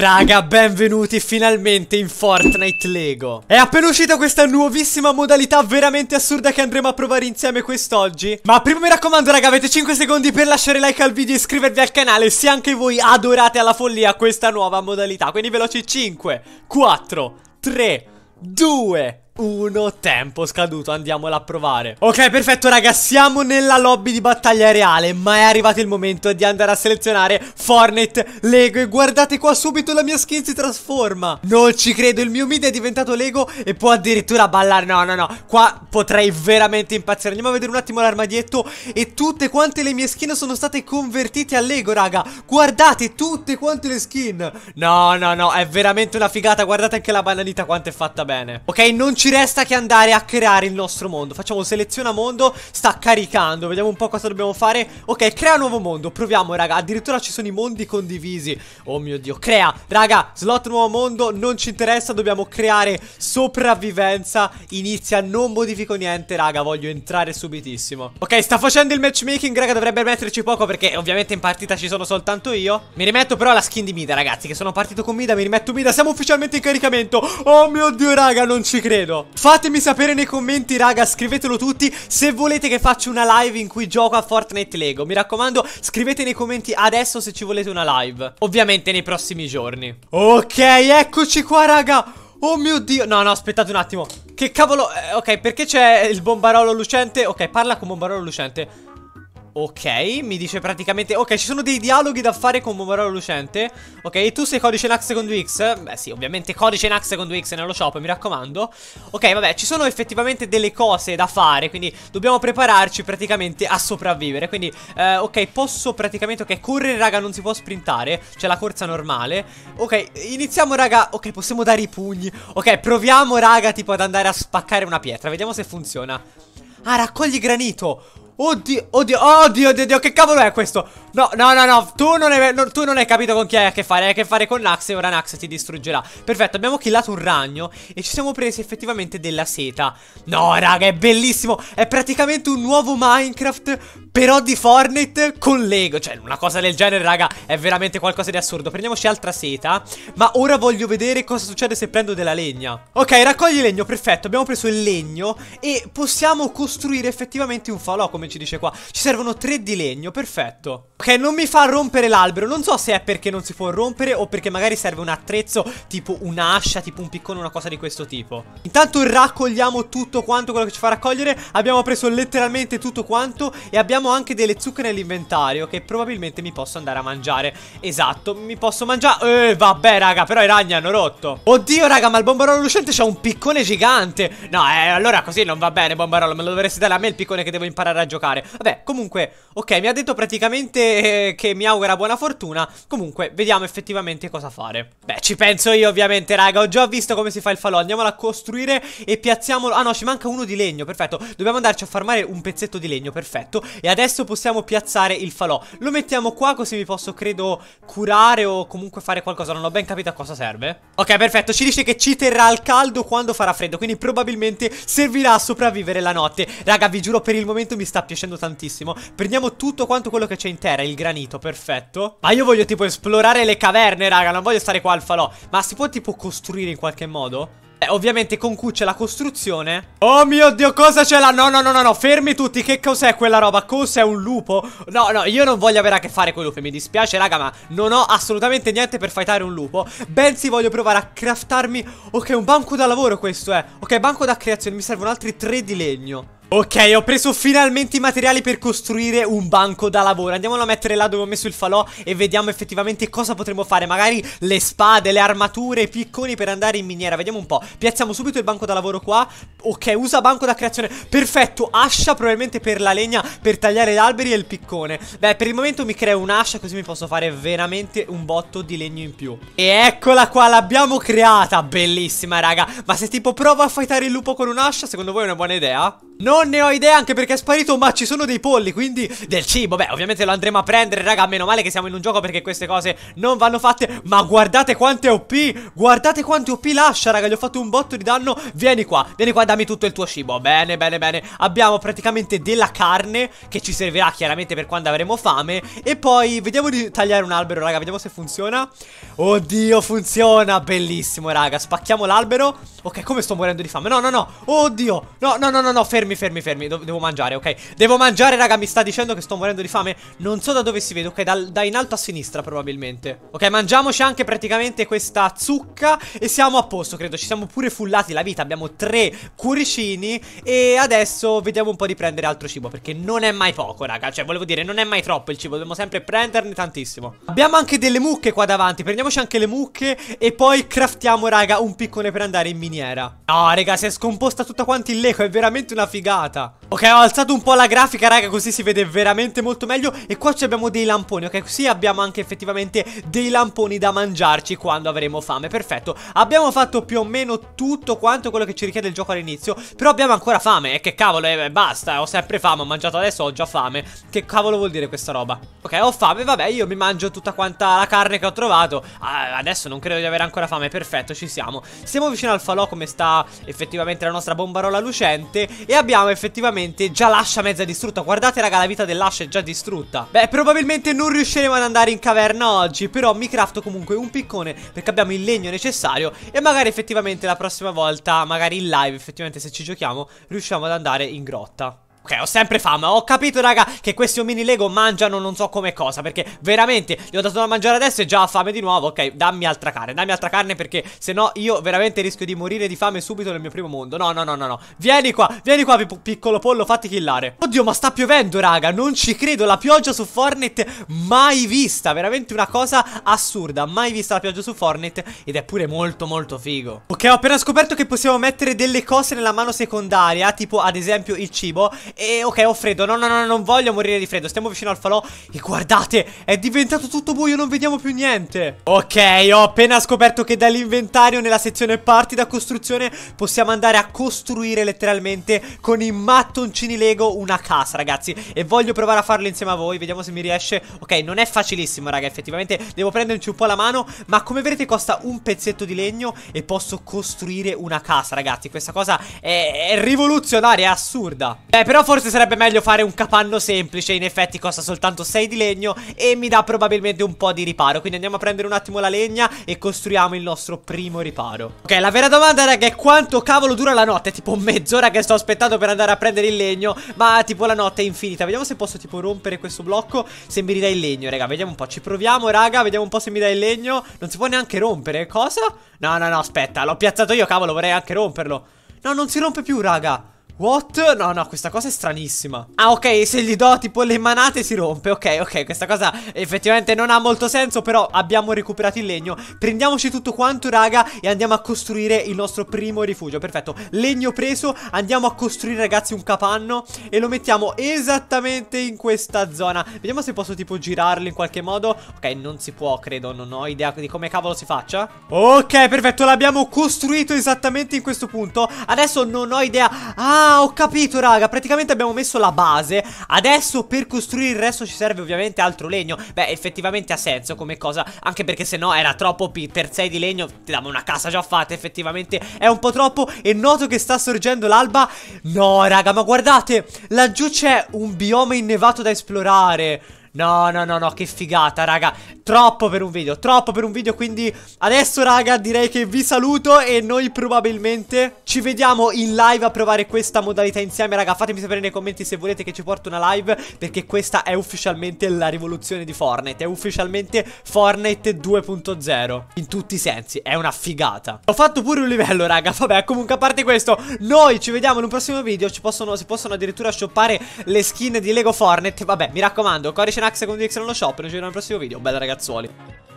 Raga, benvenuti finalmente in Fortnite Lego È appena uscita questa nuovissima modalità veramente assurda che andremo a provare insieme quest'oggi Ma prima mi raccomando raga, avete 5 secondi per lasciare like al video e iscrivervi al canale Se anche voi adorate alla follia questa nuova modalità Quindi veloci 5, 4, 3, 2, 1 uno tempo scaduto Andiamola a provare Ok perfetto raga siamo nella lobby di battaglia reale Ma è arrivato il momento di andare a selezionare Fortnite Lego E guardate qua subito la mia skin si trasforma Non ci credo il mio mid è diventato Lego E può addirittura ballare No no no qua potrei veramente impazzire Andiamo a vedere un attimo l'armadietto E tutte quante le mie skin sono state convertite a Lego raga Guardate tutte quante le skin No no no è veramente una figata Guardate anche la bananita quanto è fatta bene Ok non ci resta che andare a creare il nostro mondo Facciamo seleziona mondo Sta caricando Vediamo un po' cosa dobbiamo fare Ok crea nuovo mondo Proviamo raga Addirittura ci sono i mondi condivisi Oh mio dio Crea Raga slot nuovo mondo Non ci interessa Dobbiamo creare sopravvivenza Inizia Non modifico niente raga Voglio entrare subitissimo Ok sta facendo il matchmaking Raga dovrebbe metterci poco Perché ovviamente in partita ci sono soltanto io Mi rimetto però la skin di Mida ragazzi Che sono partito con Mida Mi rimetto Mida Siamo ufficialmente in caricamento Oh mio dio raga Non ci credo credo Fatemi sapere nei commenti raga Scrivetelo tutti Se volete che faccia una live in cui gioco a Fortnite Lego Mi raccomando scrivete nei commenti adesso se ci volete una live Ovviamente nei prossimi giorni Ok eccoci qua raga Oh mio dio No no aspettate un attimo Che cavolo eh, Ok perché c'è il bombarolo lucente Ok parla con bombarolo lucente Ok, mi dice praticamente... Ok, ci sono dei dialoghi da fare con Momorola Lucente. Ok, tu sei codice NAC secondo X? Beh sì, ovviamente codice NAC secondo X nello shop, mi raccomando. Ok, vabbè, ci sono effettivamente delle cose da fare, quindi dobbiamo prepararci praticamente a sopravvivere. Quindi, eh, ok, posso praticamente... Ok, correre, raga, non si può sprintare, c'è la corsa normale. Ok, iniziamo, raga... Ok, possiamo dare i pugni. Ok, proviamo, raga, tipo ad andare a spaccare una pietra. Vediamo se funziona. Ah, raccogli granito Oddio, oddio, oddio, oddio, oddio, che cavolo è questo? No, no, no, no, tu non, hai, no, tu non hai capito con chi hai a che fare, hai a che fare con Nax e ora Nax ti distruggerà Perfetto, abbiamo killato un ragno e ci siamo presi effettivamente della seta No, raga, è bellissimo, è praticamente un nuovo Minecraft però di Fortnite con Lego Cioè, una cosa del genere, raga, è veramente qualcosa di assurdo Prendiamoci altra seta, ma ora voglio vedere cosa succede se prendo della legna Ok, raccogli legno, perfetto, abbiamo preso il legno e possiamo costruire effettivamente un falò come ci dice qua. Ci servono tre di legno, perfetto. Ok, non mi fa rompere l'albero. Non so se è perché non si può rompere o perché magari serve un attrezzo tipo un'ascia, tipo un piccone, una cosa di questo tipo. Intanto raccogliamo tutto quanto quello che ci fa raccogliere. Abbiamo preso letteralmente tutto quanto e abbiamo anche delle zucche nell'inventario che probabilmente mi posso andare a mangiare. Esatto, mi posso mangiare... Eh, vabbè, raga, però i ragni hanno rotto. Oddio, raga, ma il bombarolo lucente c'ha un piccone gigante. No, eh, allora così non va bene, bombarolo. Me lo dovresti dare a me il piccone che devo imparare a giocare. Vabbè, comunque, ok, mi ha detto praticamente eh, che mi augura buona fortuna. Comunque, vediamo effettivamente cosa fare. Beh, ci penso io ovviamente, raga. Ho già visto come si fa il falò. Andiamolo a costruire e piazziamolo. Ah no, ci manca uno di legno, perfetto. Dobbiamo andarci a farmare un pezzetto di legno, perfetto. E adesso possiamo piazzare il falò. Lo mettiamo qua così mi posso, credo, curare o comunque fare qualcosa. Non ho ben capito a cosa serve. Ok, perfetto. Ci dice che ci terrà al caldo quando farà freddo. Quindi probabilmente servirà a sopravvivere la notte. Raga, vi giuro per il momento mi sta sta piacendo tantissimo Prendiamo tutto quanto quello che c'è in terra Il granito, perfetto Ma io voglio tipo esplorare le caverne, raga Non voglio stare qua al falò Ma si può tipo costruire in qualche modo? Eh, ovviamente con Q c'è la costruzione Oh mio Dio, cosa c'è là? No, no, no, no, no, fermi tutti Che cos'è quella roba? Cos'è un lupo? No, no, io non voglio avere a che fare con i lupi Mi dispiace, raga, ma non ho assolutamente niente per fightare un lupo Bensì voglio provare a craftarmi Ok, un banco da lavoro questo è eh. Ok, banco da creazione Mi servono altri tre di legno Ok, ho preso finalmente i materiali per costruire un banco da lavoro Andiamolo a mettere là dove ho messo il falò e vediamo effettivamente cosa potremo fare Magari le spade, le armature, i picconi per andare in miniera Vediamo un po' Piazziamo subito il banco da lavoro qua Ok, usa banco da creazione Perfetto, ascia probabilmente per la legna, per tagliare gli alberi e il piccone Beh, per il momento mi creo un'ascia così mi posso fare veramente un botto di legno in più E eccola qua, l'abbiamo creata Bellissima raga Ma se tipo provo a fightare il lupo con un'ascia, secondo voi è una buona idea? No non ne ho idea anche perché è sparito ma ci sono dei polli quindi del cibo Beh ovviamente lo andremo a prendere raga meno male che siamo in un gioco perché queste cose non vanno fatte Ma guardate quante OP Guardate quante OP lascia raga gli ho fatto un botto di danno Vieni qua vieni qua dammi tutto il tuo cibo Bene bene bene Abbiamo praticamente della carne che ci servirà chiaramente per quando avremo fame E poi vediamo di tagliare un albero raga vediamo se funziona Oddio funziona bellissimo raga Spacchiamo l'albero Ok come sto morendo di fame No no no Oddio No no no no, no. fermi fermi fermi, fermi Do Devo mangiare, ok Devo mangiare, raga, mi sta dicendo che sto morendo di fame Non so da dove si vede, ok, da, da in alto a sinistra probabilmente Ok, mangiamoci anche praticamente questa zucca E siamo a posto, credo Ci siamo pure fullati la vita Abbiamo tre cuoricini E adesso vediamo un po' di prendere altro cibo Perché non è mai poco, raga Cioè, volevo dire, non è mai troppo il cibo Dobbiamo sempre prenderne tantissimo Abbiamo anche delle mucche qua davanti Prendiamoci anche le mucche E poi craftiamo, raga, un piccone per andare in miniera No, raga, si è scomposta tutta quanti l'eco È veramente una figata puntata Ok ho alzato un po' la grafica raga così si vede veramente molto meglio E qua abbiamo dei lamponi ok così abbiamo anche effettivamente dei lamponi da mangiarci quando avremo fame Perfetto abbiamo fatto più o meno tutto quanto quello che ci richiede il gioco all'inizio Però abbiamo ancora fame e che cavolo eh, basta ho sempre fame ho mangiato adesso ho già fame Che cavolo vuol dire questa roba Ok ho fame vabbè io mi mangio tutta quanta la carne che ho trovato ah, Adesso non credo di avere ancora fame perfetto ci siamo Siamo vicino al falò come sta effettivamente la nostra bombarola lucente E abbiamo effettivamente già l'ascia mezza distrutta Guardate raga la vita dell'ascia è già distrutta Beh probabilmente non riusciremo ad andare in caverna oggi Però mi crafto comunque un piccone Perché abbiamo il legno necessario E magari effettivamente la prossima volta Magari in live effettivamente se ci giochiamo Riusciamo ad andare in grotta Ok, ho sempre fame, ho capito raga che questi omini Lego mangiano non so come cosa Perché veramente gli ho dato da mangiare adesso e già ha fame di nuovo Ok, dammi altra carne, dammi altra carne perché se no io veramente rischio di morire di fame subito nel mio primo mondo No, no, no, no, no, vieni qua, vieni qua piccolo pollo, fatti killare Oddio ma sta piovendo raga, non ci credo, la pioggia su Fortnite mai vista Veramente una cosa assurda, mai vista la pioggia su Fortnite ed è pure molto molto figo Ok, ho appena scoperto che possiamo mettere delle cose nella mano secondaria Tipo ad esempio il cibo e ok, ho freddo. No, no, no, non voglio morire di freddo. Stiamo vicino al falò. E guardate, è diventato tutto buio, non vediamo più niente. Ok, ho appena scoperto che dall'inventario nella sezione parti da costruzione possiamo andare a costruire letteralmente con i mattoncini Lego una casa, ragazzi. E voglio provare a farlo insieme a voi. Vediamo se mi riesce. Ok, non è facilissimo, raga, effettivamente. Devo prenderci un po' la mano. Ma come vedete costa un pezzetto di legno e posso costruire una casa, ragazzi. Questa cosa è, è rivoluzionaria, è assurda. Beh, però però forse sarebbe meglio fare un capanno semplice In effetti costa soltanto 6 di legno E mi dà probabilmente un po' di riparo Quindi andiamo a prendere un attimo la legna E costruiamo il nostro primo riparo Ok la vera domanda raga è quanto cavolo dura la notte Tipo mezz'ora che sto aspettando per andare a prendere il legno Ma tipo la notte è infinita Vediamo se posso tipo rompere questo blocco Se mi ridà il legno raga Vediamo un po' Ci proviamo raga Vediamo un po' se mi dà il legno Non si può neanche rompere Cosa? No no no aspetta L'ho piazzato io cavolo Vorrei anche romperlo No non si rompe più raga What? No, no, questa cosa è stranissima. Ah, ok, se gli do tipo le manate si rompe. Ok, ok, questa cosa effettivamente non ha molto senso, però abbiamo recuperato il legno. Prendiamoci tutto quanto, raga, e andiamo a costruire il nostro primo rifugio. Perfetto, legno preso, andiamo a costruire, ragazzi, un capanno e lo mettiamo esattamente in questa zona. Vediamo se posso tipo girarlo in qualche modo. Ok, non si può, credo, non ho idea di come cavolo si faccia. Ok, perfetto, l'abbiamo costruito esattamente in questo punto. Adesso non ho idea... Ah! ho capito, raga. Praticamente abbiamo messo la base. Adesso per costruire il resto ci serve ovviamente altro legno. Beh, effettivamente ha senso come cosa. Anche perché se no era troppo per 6 di legno. Ti davo una casa già fatta. Effettivamente è un po' troppo. E noto che sta sorgendo l'alba. No, raga, ma guardate. Laggiù c'è un bioma innevato da esplorare. No, no, no, no, che figata, raga. Troppo per un video, troppo per un video. Quindi adesso, raga, direi che vi saluto e noi probabilmente ci vediamo in live a provare questa modalità insieme, raga. Fatemi sapere nei commenti se volete che ci porti una live, perché questa è ufficialmente la rivoluzione di Fortnite. È ufficialmente Fortnite 2.0. In tutti i sensi, è una figata. Ho fatto pure un livello, raga. Vabbè, comunque, a parte questo, noi ci vediamo in un prossimo video. Ci possono, si possono addirittura shoppare le skin di Lego Fortnite. Vabbè, mi raccomando, codice Nax con DX nello shop. Noi ci vediamo al prossimo video. Bella ragazzuoli.